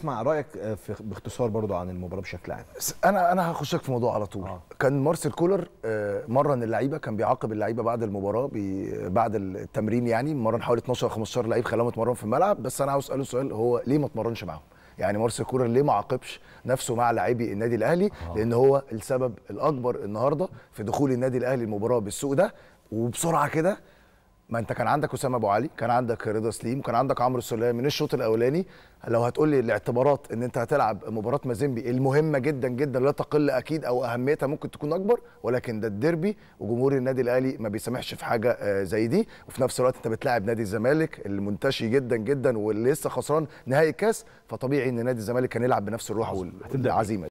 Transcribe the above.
اسمع رايك آه، في باختصار برضو عن المباراه بشكل عام انا انا هخش في موضوع على طول آه. كان مارسيل كولر آه، مرن اللعيبه كان بيعاقب اللعيبه بعد المباراه بي بعد التمرين يعني مرن حوالي 12 او 15 لعيب خلاهم يتمرنوا في الملعب بس انا عاوز اساله سؤال هو ليه ما اتمرنش معاهم يعني مارسيل كولر ليه ما عاقبش نفسه مع لاعبي النادي الاهلي آه. لان هو السبب الاكبر النهارده في دخول النادي الاهلي المباراه بالسوء ده وبسرعه كده ما انت كان عندك اسامه ابو علي كان عندك رضا سليم كان عندك عمرو سليم من الشوط الاولاني لو هتقول لي الاعتبارات ان انت هتلعب مباراه مازيمبي المهمه جدا جدا لا تقل اكيد او اهميتها ممكن تكون اكبر ولكن ده الديربي وجمهور النادي الاهلي ما بيسامحش في حاجه آه، زي دي وفي نفس الوقت انت بتلاعب نادي الزمالك المنتشي جدا جدا واللي لسه خسران نهائي الكاس فطبيعي ان نادي الزمالك كان يلعب بنفس الروح والعزيمه